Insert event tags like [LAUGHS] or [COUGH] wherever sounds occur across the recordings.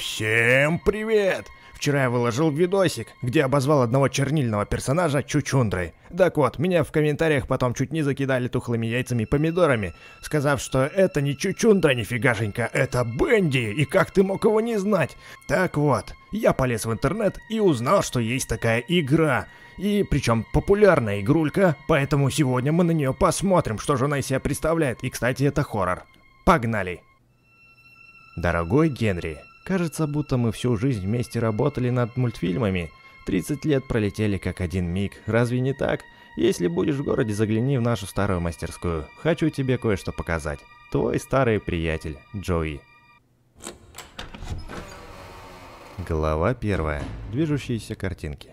Всем привет! Вчера я выложил видосик, где обозвал одного чернильного персонажа Чучундрой. Так вот, меня в комментариях потом чуть не закидали тухлыми яйцами и помидорами, сказав, что это не Чучундра нифигашенька, это Бенди, и как ты мог его не знать? Так вот, я полез в интернет и узнал, что есть такая игра. И причем популярная игрулька, поэтому сегодня мы на нее посмотрим, что же она из себя представляет. И, кстати, это хоррор. Погнали! Дорогой Генри, Кажется, будто мы всю жизнь вместе работали над мультфильмами. 30 лет пролетели как один миг, разве не так? Если будешь в городе, загляни в нашу старую мастерскую. Хочу тебе кое-что показать. Твой старый приятель, Джои. Глава первая. Движущиеся картинки.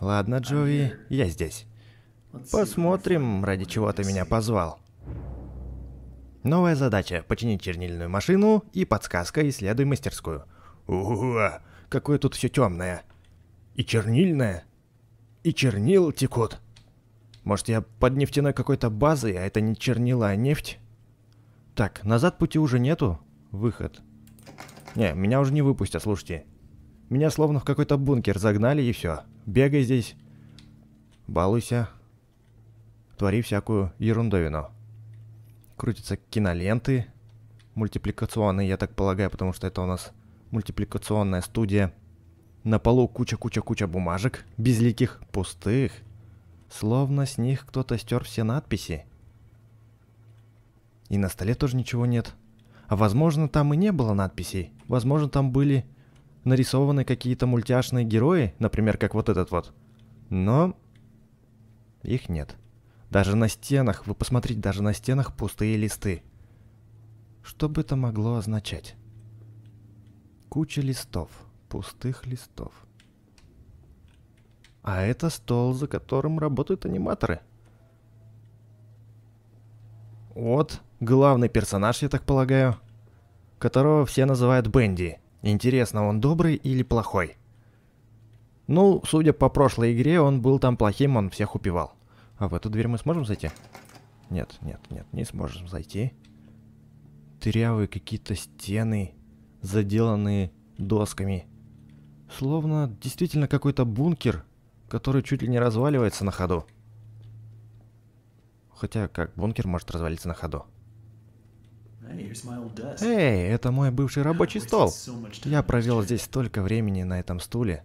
Ладно, Джои, я здесь. Посмотрим, ради чего ты меня позвал. Новая задача – починить чернильную машину и подсказка «Исследуй мастерскую». Ого, какое тут все темное. И чернильное, и чернил текут. Может, я под нефтяной какой-то базой, а это не чернила, а нефть? Так, назад пути уже нету. Выход. Не, меня уже не выпустят, слушайте. Меня словно в какой-то бункер загнали и все. Бегай здесь, балуйся, твори всякую ерундовину. Крутятся киноленты мультипликационные, я так полагаю, потому что это у нас мультипликационная студия. На полу куча-куча-куча бумажек, безликих, пустых. Словно с них кто-то стер все надписи. И на столе тоже ничего нет. А возможно, там и не было надписей. Возможно, там были нарисованы какие-то мультяшные герои, например, как вот этот вот. Но их нет. Даже на стенах, вы посмотрите, даже на стенах пустые листы. Что бы это могло означать? Куча листов, пустых листов. А это стол, за которым работают аниматоры. Вот главный персонаж, я так полагаю, которого все называют Бенди. Интересно, он добрый или плохой? Ну, судя по прошлой игре, он был там плохим, он всех убивал. А в эту дверь мы сможем зайти? Нет, нет, нет, не сможем зайти. Дырявые какие-то стены, заделанные досками. Словно действительно какой-то бункер, который чуть ли не разваливается на ходу. Хотя, как бункер может развалиться на ходу? Эй, это мой бывший рабочий стол. Я провел здесь столько времени на этом стуле.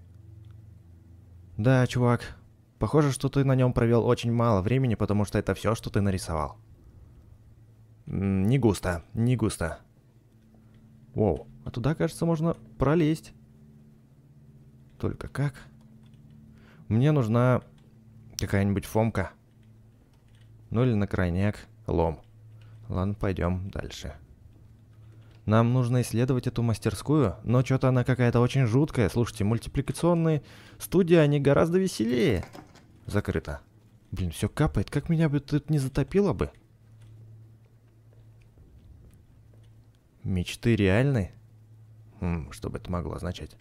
Да, чувак, Похоже, что ты на нем провел очень мало времени, потому что это все, что ты нарисовал. Не густо, не густо. Воу, а туда, кажется, можно пролезть. Только как? Мне нужна какая-нибудь фомка. Ну или на крайняк лом. Ладно, пойдем дальше. Нам нужно исследовать эту мастерскую, но что-то она какая-то очень жуткая. Слушайте, мультипликационные студии, они гораздо веселее. Закрыто. Блин, все капает. Как меня бы тут не затопило бы? Мечты реальны? Хм, что бы это могло означать?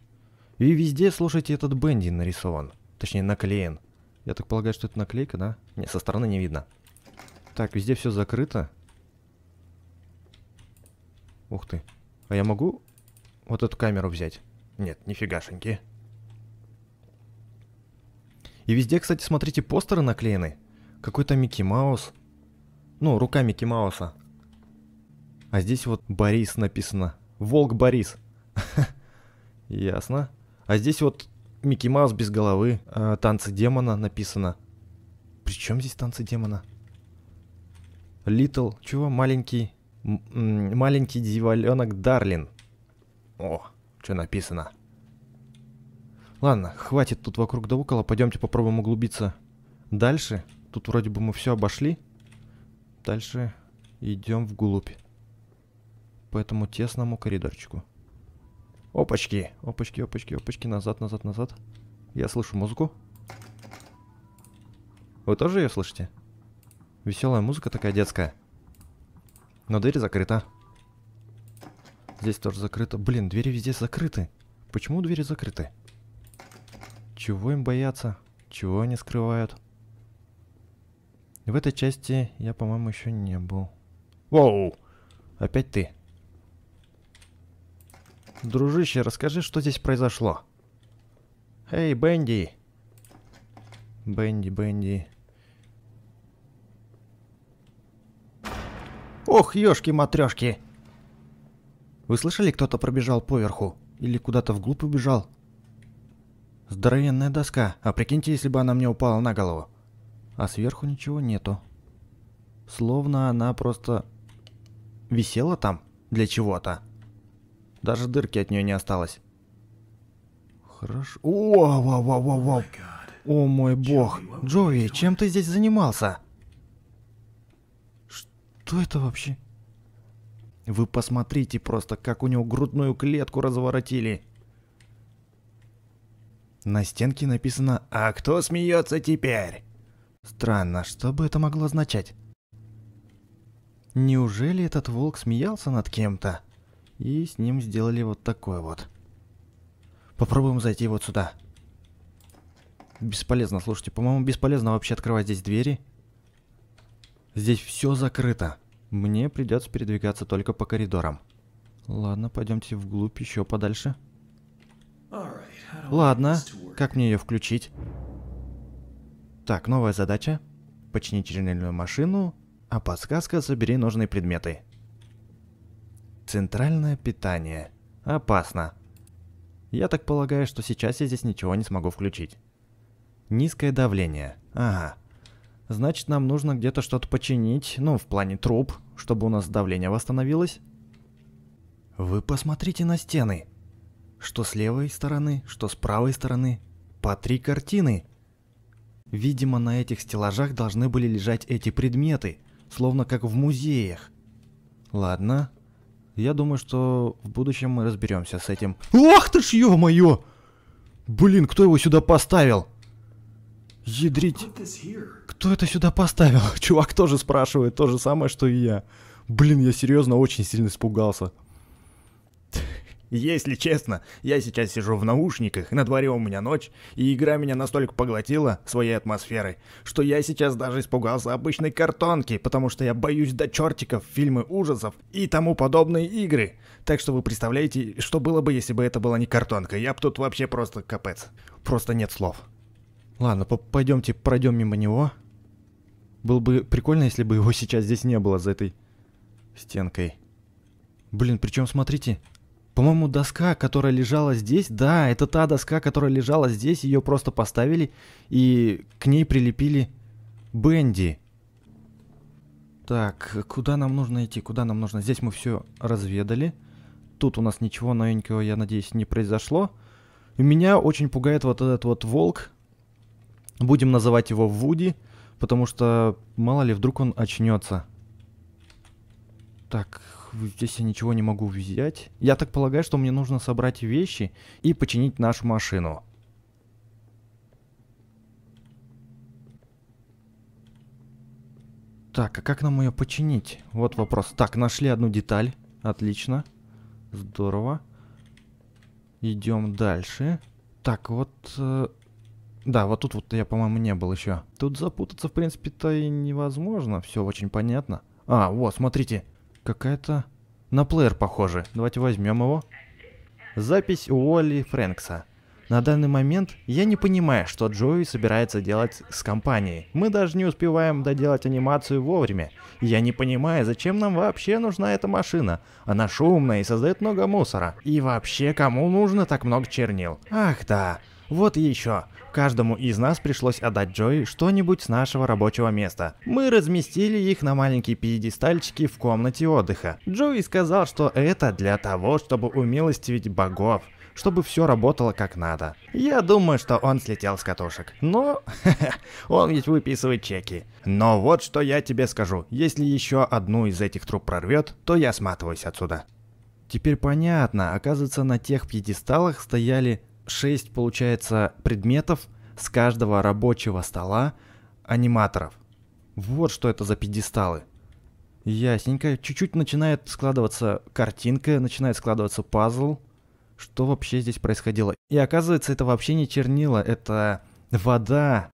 И везде, слушайте, этот Бенди нарисован. Точнее, наклеен. Я так полагаю, что это наклейка, да? Нет, со стороны не видно. Так, везде все закрыто. Ух ты. А я могу вот эту камеру взять? Нет, нифигашеньки. И везде, кстати, смотрите, постеры наклеены. Какой-то Микки Маус. Ну, рука Микки Мауса. А здесь вот Борис написано. Волк Борис. [LAUGHS] Ясно. А здесь вот Микки Маус без головы. А, танцы демона написано. При чем здесь танцы демона? Литл, чего, маленький, маленький дьяволенок Дарлин. О, что написано? Ладно, хватит тут вокруг да около, пойдемте попробуем углубиться дальше. Тут вроде бы мы все обошли. Дальше идем вглубь. По этому тесному коридорчику. Опачки, опачки, опачки, опачки, назад, назад, назад. Я слышу музыку. Вы тоже ее слышите? Веселая музыка такая детская. Но дверь закрыта. Здесь тоже закрыто. Блин, двери везде закрыты. Почему двери закрыты? Чего им бояться? Чего они скрывают? В этой части я, по-моему, еще не был. Воу! Опять ты. Дружище, расскажи, что здесь произошло. Эй, Бенди! Бенди, Бенди. Ох, ёшки матрешки! Вы слышали, кто-то пробежал поверху? Или куда-то вглубь убежал? Здоровенная доска. А прикиньте, если бы она мне упала на голову. А сверху ничего нету. Словно она просто висела там для чего-то. Даже дырки от нее не осталось. Хорошо. О, во, во, во, во. О мой бог. Джови, чем ты здесь занимался? Что это вообще? Вы посмотрите просто, как у него грудную клетку разворотили. На стенке написано «А кто смеется теперь?» Странно, что бы это могло означать? Неужели этот волк смеялся над кем-то? И с ним сделали вот такое вот. Попробуем зайти вот сюда. Бесполезно, слушайте, по-моему, бесполезно вообще открывать здесь двери. Здесь все закрыто. Мне придется передвигаться только по коридорам. Ладно, пойдемте вглубь еще подальше. Ладно, как мне ее включить? Так, новая задача. Почини чернильную машину, а подсказка собери нужные предметы. Центральное питание. Опасно. Я так полагаю, что сейчас я здесь ничего не смогу включить. Низкое давление. Ага. Значит, нам нужно где-то что-то починить, ну, в плане труб, чтобы у нас давление восстановилось. Вы посмотрите на стены что с левой стороны, что с правой стороны, по три картины. Видимо, на этих стеллажах должны были лежать эти предметы, словно как в музеях. Ладно, я думаю, что в будущем мы разберемся с этим. Ох ты ж, ё-моё! Блин, кто его сюда поставил? Ядрить. Кто это сюда поставил? [LAUGHS] Чувак тоже спрашивает то же самое, что и я. Блин, я серьезно очень сильно испугался. Если честно, я сейчас сижу в наушниках, на дворе у меня ночь, и игра меня настолько поглотила своей атмосферой, что я сейчас даже испугался обычной картонки, потому что я боюсь до чертиков фильмы ужасов и тому подобные игры. Так что вы представляете, что было бы, если бы это была не картонка, я бы тут вообще просто капец. Просто нет слов. Ладно, по пойдемте пройдем мимо него. Было бы прикольно, если бы его сейчас здесь не было за этой стенкой. Блин, причем смотрите, по-моему, доска, которая лежала здесь, да, это та доска, которая лежала здесь, ее просто поставили и к ней прилепили Бенди. Так, куда нам нужно идти, куда нам нужно? Здесь мы все разведали. Тут у нас ничего новенького, я надеюсь, не произошло. И меня очень пугает вот этот вот волк. Будем называть его Вуди, потому что, мало ли, вдруг он очнется. Так, здесь я ничего не могу взять. Я так полагаю, что мне нужно собрать вещи и починить нашу машину. Так, а как нам ее починить? Вот вопрос. Так, нашли одну деталь. Отлично. Здорово. Идем дальше. Так, вот... Э, да, вот тут вот я, по-моему, не был еще. Тут запутаться, в принципе-то и невозможно. Все очень понятно. А, вот, смотрите какая-то... На плеер похоже. Давайте возьмем его. Запись Уолли Фрэнкса. На данный момент я не понимаю, что Джоуи собирается делать с компанией. Мы даже не успеваем доделать анимацию вовремя. Я не понимаю, зачем нам вообще нужна эта машина. Она шумная и создает много мусора. И вообще, кому нужно так много чернил? Ах да, вот еще. Каждому из нас пришлось отдать Джои что-нибудь с нашего рабочего места. Мы разместили их на маленькие пьедестальчики в комнате отдыха. Джои сказал, что это для того, чтобы умилостивить богов чтобы все работало как надо. Я думаю, что он слетел с катушек. Но [LAUGHS] он ведь выписывает чеки. Но вот что я тебе скажу. Если еще одну из этих труб прорвет, то я сматываюсь отсюда. Теперь понятно. Оказывается, на тех пьедесталах стояли 6, получается, предметов с каждого рабочего стола аниматоров. Вот что это за пьедесталы. Ясненько. Чуть-чуть начинает складываться картинка, начинает складываться пазл. Что вообще здесь происходило? И оказывается, это вообще не чернила, это вода.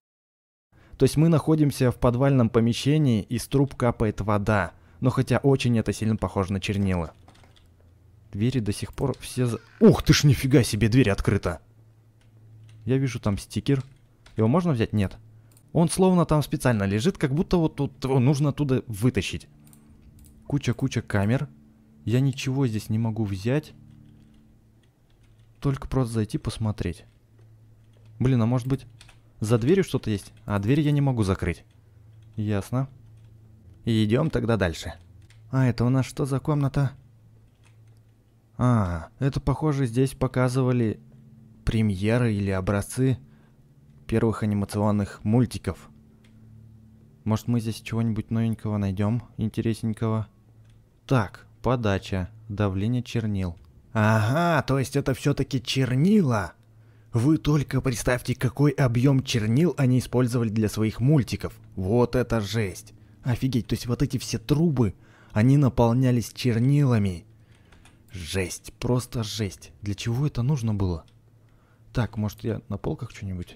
То есть мы находимся в подвальном помещении, и с труб капает вода. Но хотя очень это сильно похоже на чернила. Двери до сих пор все... За... Ух ты ж, нифига себе, дверь открыта! Я вижу там стикер. Его можно взять? Нет. Он словно там специально лежит, как будто вот тут нужно оттуда вытащить. Куча-куча камер. Я ничего здесь не могу взять. Только просто зайти посмотреть. Блин, а может быть за дверью что-то есть? А дверь я не могу закрыть. Ясно. Идем тогда дальше. А это у нас что за комната? А, это похоже здесь показывали премьеры или образцы первых анимационных мультиков. Может мы здесь чего-нибудь новенького найдем, интересненького? Так, подача, давление чернил. Ага, то есть это все-таки чернила. Вы только представьте, какой объем чернил они использовали для своих мультиков. Вот это жесть. Офигеть, то есть вот эти все трубы, они наполнялись чернилами. Жесть, просто жесть. Для чего это нужно было? Так, может я на полках что-нибудь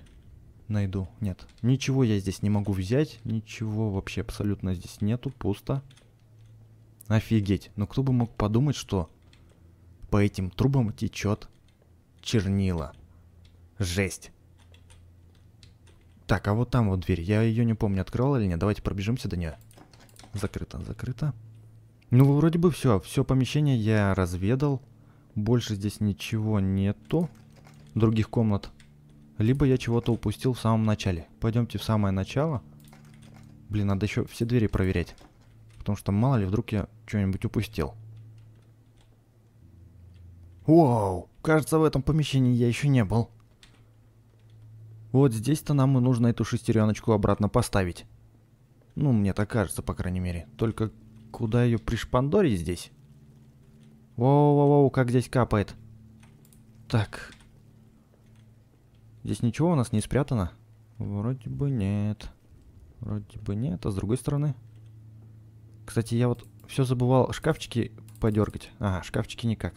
найду? Нет, ничего я здесь не могу взять. Ничего вообще абсолютно здесь нету, пусто. Офигеть, Но ну кто бы мог подумать, что по этим трубам течет чернила. Жесть. Так, а вот там вот дверь. Я ее не помню, открывал или нет. Давайте пробежимся до нее. Закрыто, закрыто. Ну, вроде бы все. Все помещение я разведал. Больше здесь ничего нету. Других комнат. Либо я чего-то упустил в самом начале. Пойдемте в самое начало. Блин, надо еще все двери проверять. Потому что мало ли, вдруг я что-нибудь упустил. Вау! Кажется, в этом помещении я еще не был. Вот здесь-то нам и нужно эту шестереночку обратно поставить. Ну, мне так кажется, по крайней мере. Только Куда ее пришпандорить здесь? Воу-воу-воу, как здесь капает. Так. Здесь ничего у нас не спрятано? Вроде бы нет. Вроде бы нет, а с другой стороны... Кстати, я вот все забывал шкафчики подергать. Ага, шкафчики никак.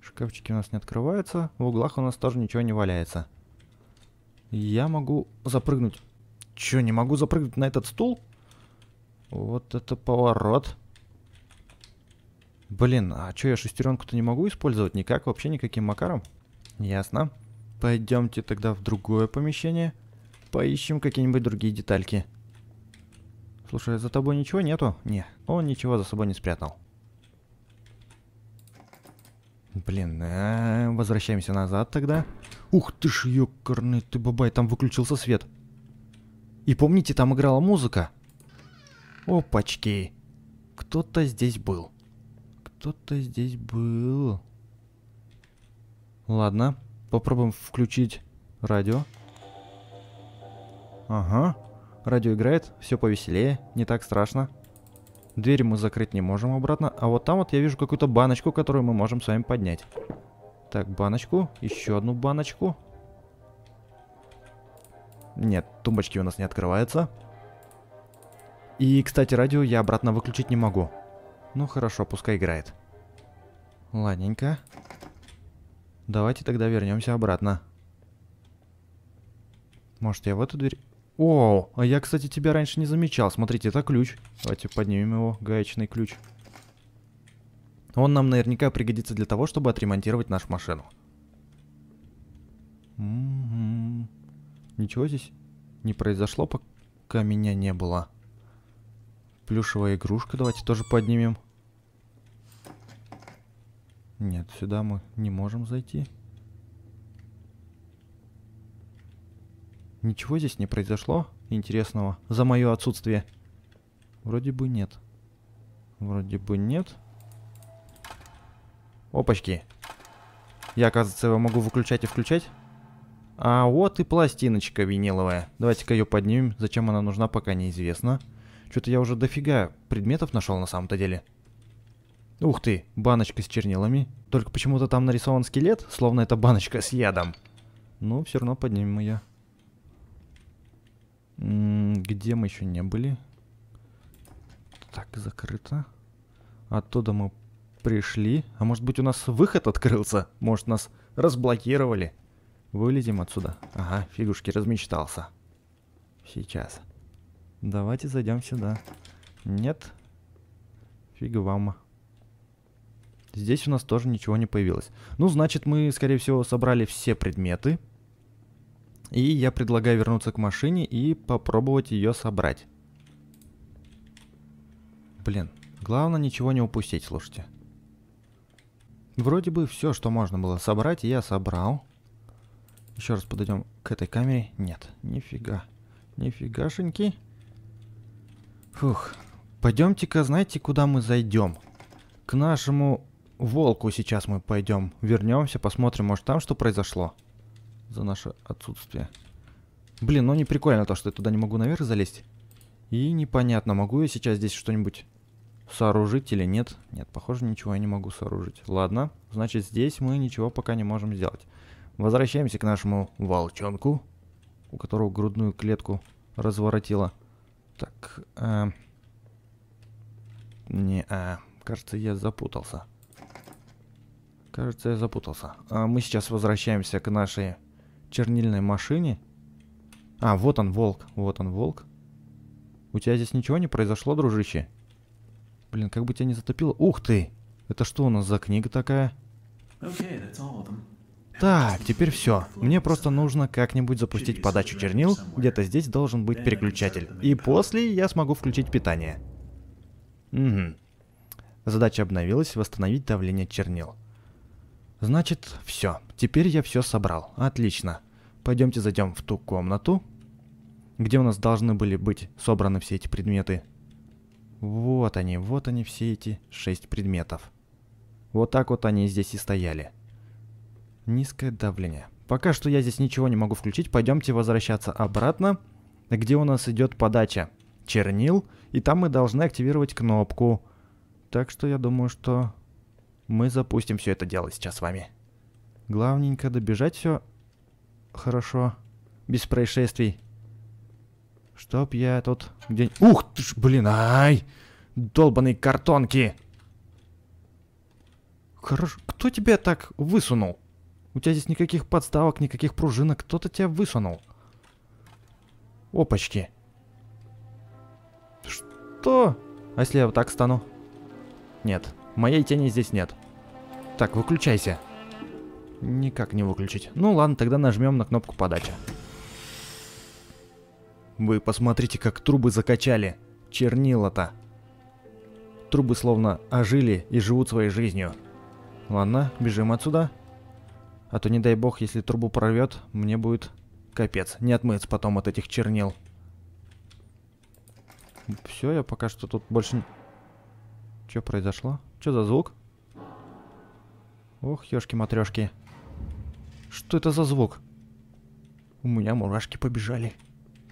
Шкафчики у нас не открываются. В углах у нас тоже ничего не валяется. Я могу запрыгнуть. Че, не могу запрыгнуть на этот стул? Вот это поворот. Блин, а что я шестеренку-то не могу использовать никак, вообще никаким макаром? Ясно. Пойдемте тогда в другое помещение. Поищем какие-нибудь другие детальки. Слушай, а за тобой ничего нету? Не, он ну, ничего за собой не спрятал. Блин, э -э, возвращаемся назад тогда. Ух ты ж, ёкарный ты бабай, там выключился свет. И помните, там играла музыка? Опачки, кто-то здесь был что то здесь было. Ну ладно, попробуем включить радио. Ага, радио играет, все повеселее, не так страшно. Дверь мы закрыть не можем обратно, а вот там вот я вижу какую-то баночку, которую мы можем с вами поднять. Так, баночку, еще одну баночку. Нет, тумбочки у нас не открываются. И, кстати, радио я обратно выключить не могу. Ну хорошо, пускай играет. Ладненько. Давайте тогда вернемся обратно. Может, я в эту дверь... О, а я, кстати, тебя раньше не замечал. Смотрите, это ключ. Давайте поднимем его, гаечный ключ. Он нам наверняка пригодится для того, чтобы отремонтировать нашу машину. Угу. Ничего здесь не произошло, пока меня не было. Плюшевая игрушка. Давайте тоже поднимем. Нет, сюда мы не можем зайти. Ничего здесь не произошло интересного за мое отсутствие? Вроде бы нет. Вроде бы нет. Опачки. Я, оказывается, его могу выключать и включать. А вот и пластиночка виниловая. Давайте-ка ее поднимем. Зачем она нужна, пока неизвестно. Неизвестно. Что-то я уже дофига предметов нашел на самом-то деле. Ух ты, баночка с чернилами. Только почему-то там нарисован скелет, словно это баночка с ядом. Но ну, все равно поднимем ее. где мы еще не были? Так, закрыто. Оттуда мы пришли. А может быть у нас выход открылся? Может нас разблокировали? Вылезем отсюда. Ага, фигушки размечтался. Сейчас. Сейчас. Давайте зайдем сюда. Нет. Фига вам. Здесь у нас тоже ничего не появилось. Ну, значит, мы, скорее всего, собрали все предметы. И я предлагаю вернуться к машине и попробовать ее собрать. Блин, главное ничего не упустить, слушайте. Вроде бы все, что можно было собрать, я собрал. Еще раз подойдем к этой камере. Нет, нифига. Нифигашеньки. Нифигашеньки. Фух, пойдемте-ка, знаете, куда мы зайдем? К нашему волку сейчас мы пойдем. Вернемся, посмотрим, может там что произошло. За наше отсутствие. Блин, ну не прикольно то, что я туда не могу наверх залезть. И непонятно, могу я сейчас здесь что-нибудь сооружить или нет. Нет, похоже, ничего я не могу сооружить. Ладно, значит здесь мы ничего пока не можем сделать. Возвращаемся к нашему волчонку, у которого грудную клетку разворотило. Так. Эм, э, не, а, кажется, я запутался. Кажется, я запутался. А мы сейчас возвращаемся к нашей чернильной машине. А, вот он, волк. Вот он, волк. У тебя здесь ничего не произошло, дружище? Блин, как бы тебя не затопило. Ух ты! Это что у нас за книга такая? Okay, that's all of them. Так, теперь все. Мне просто нужно как-нибудь запустить подачу чернил, где-то здесь должен быть переключатель. И после я смогу включить питание. Угу. Задача обновилась, восстановить давление чернил. Значит, все. Теперь я все собрал. Отлично. Пойдемте зайдем в ту комнату, где у нас должны были быть собраны все эти предметы. Вот они, вот они все эти шесть предметов. Вот так вот они здесь и стояли. Низкое давление. Пока что я здесь ничего не могу включить. Пойдемте возвращаться обратно, где у нас идет подача чернил. И там мы должны активировать кнопку. Так что я думаю, что мы запустим все это дело сейчас с вами. Главненько добежать все хорошо, без происшествий. Чтоб я тут где Ух ты ж, блин, ай! Долбаные картонки! Хорош... Кто тебя так высунул? У тебя здесь никаких подставок, никаких пружинок. Кто-то тебя высунул. Опачки. Что? А если я вот так стану? Нет. Моей тени здесь нет. Так, выключайся. Никак не выключить. Ну ладно, тогда нажмем на кнопку подачи. Вы посмотрите, как трубы закачали. Чернила-то. Трубы словно ожили и живут своей жизнью. Ладно, бежим отсюда. А то, не дай бог, если трубу прорвет, мне будет капец. Не отмыться потом от этих чернил. Все, я пока что тут больше... Что произошло? Что за звук? Ох, ёшки матрешки. Что это за звук? У меня мурашки побежали.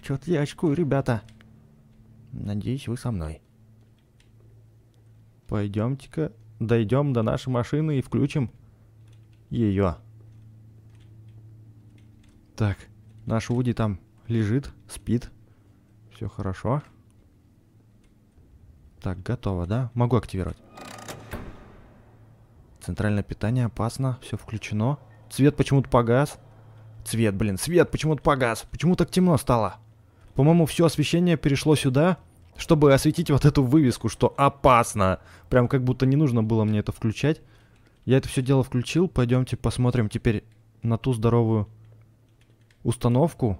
Чё-то я очкую, ребята. Надеюсь, вы со мной. Пойдемте-ка, дойдем до нашей машины и включим ее. Так, наш Уди там лежит, спит. Все хорошо. Так, готово, да? Могу активировать. Центральное питание опасно, все включено. Цвет почему-то погас. Цвет, блин, свет почему-то погас. Почему так темно стало? По-моему, все освещение перешло сюда, чтобы осветить вот эту вывеску, что опасно. Прям как будто не нужно было мне это включать. Я это все дело включил. Пойдемте посмотрим теперь на ту здоровую установку,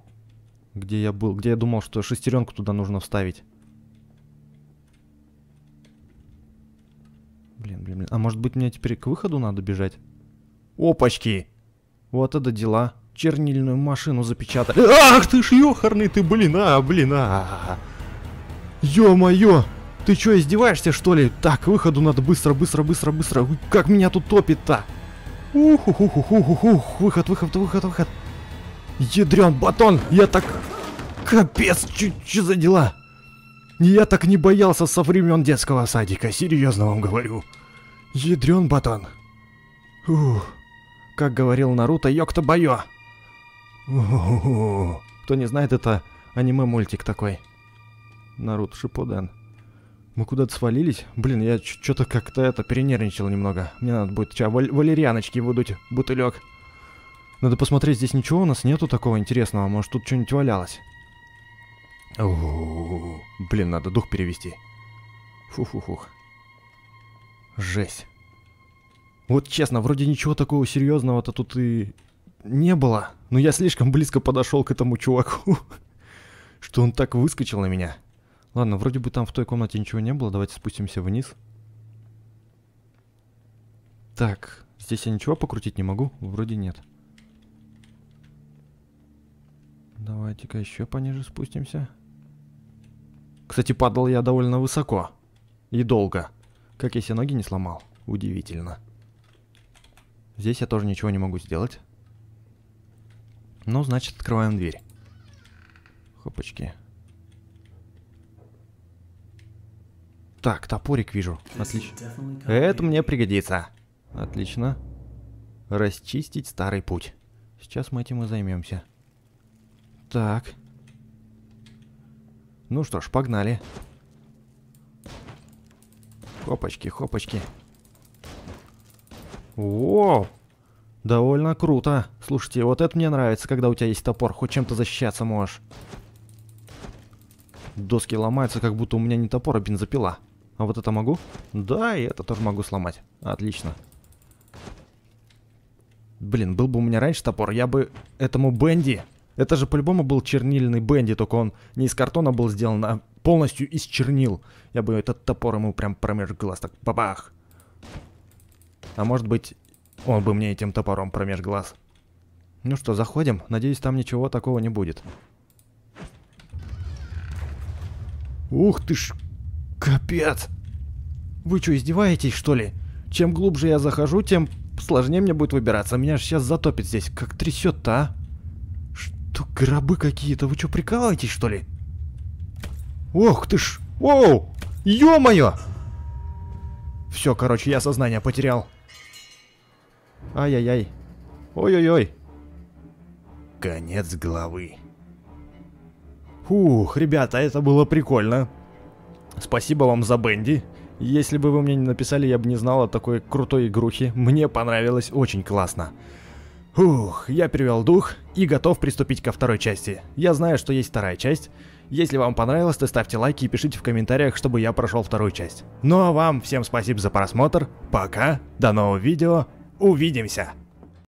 где я был, где я думал, что шестеренку туда нужно вставить. Блин, блин, блин. А может быть мне теперь к выходу надо бежать? Опачки! Вот это дела. Чернильную машину запечатали. Ах ты ж ёхарный ты, блин, а, блин, а. Ё-моё! Ты чё, издеваешься, что ли? Так, к выходу надо быстро, быстро, быстро, быстро. Как меня тут топит-то? Ух, ух, ух, ух, ух, ух, выход, выход, выход, выход. Ядрен батон, я так... Капец, что за дела? Я так не боялся со времен детского садика, серьезно вам говорю. Ядрен батон. Ух, как говорил Наруто, ёкта байо. Кто не знает, это аниме-мультик такой. Наруто Шиподен. Мы куда-то свалились? Блин, я что-то как-то это перенервничал немного. Мне надо будет ча вал валерьяночки выдуть, бутылек. Надо посмотреть, здесь ничего у нас нету такого интересного. Может, тут что-нибудь валялось. О, Блин, надо дух перевести. Фу-фу-фух. Жесть. Вот честно, вроде ничего такого серьезного-то тут и не было. Но я слишком близко подошел к этому чуваку, [LAUGHS] что он так выскочил на меня. Ладно, вроде бы там в той комнате ничего не было. Давайте спустимся вниз. Так, здесь я ничего покрутить не могу? Вроде нет. Нет. Давайте-ка еще пониже спустимся. Кстати, падал я довольно высоко. И долго. Как я себе ноги не сломал. Удивительно. Здесь я тоже ничего не могу сделать. Ну, значит, открываем дверь. Хопочки. Так, топорик вижу. Отлично. Это мне пригодится. Отлично. Расчистить старый путь. Сейчас мы этим и займемся. Так. Ну что ж, погнали. Хопочки, хопочки. О, Довольно круто. Слушайте, вот это мне нравится, когда у тебя есть топор. Хоть чем-то защищаться можешь. Доски ломаются, как будто у меня не топор, а бензопила. А вот это могу? Да, и это тоже могу сломать. Отлично. Блин, был бы у меня раньше топор, я бы этому Бенди это же по-любому был чернильный Бенди, только он не из картона был сделан, а полностью из чернил. Я бы этот топор ему прям промеж глаз так бабах. А может быть, он бы мне этим топором промеж глаз. Ну что, заходим. Надеюсь, там ничего такого не будет. Ух ты ж, капец. Вы что, издеваетесь, что ли? Чем глубже я захожу, тем сложнее мне будет выбираться. Меня же сейчас затопит здесь. Как трясет-то, а? Тут гробы какие-то. Вы что, прикалываетесь, что ли? Ох ты ж! Оу! Ё-моё! Все, короче, я сознание потерял. Ай-яй-яй. Ой-ой-ой. Конец главы. Фух, ребята, это было прикольно. Спасибо вам за Бенди. Если бы вы мне не написали, я бы не знал о такой крутой игрухе. Мне понравилось очень классно. Фух, я перевел дух и готов приступить ко второй части. Я знаю, что есть вторая часть. Если вам понравилось, то ставьте лайки и пишите в комментариях, чтобы я прошел вторую часть. Ну а вам всем спасибо за просмотр. Пока, до нового видео, увидимся!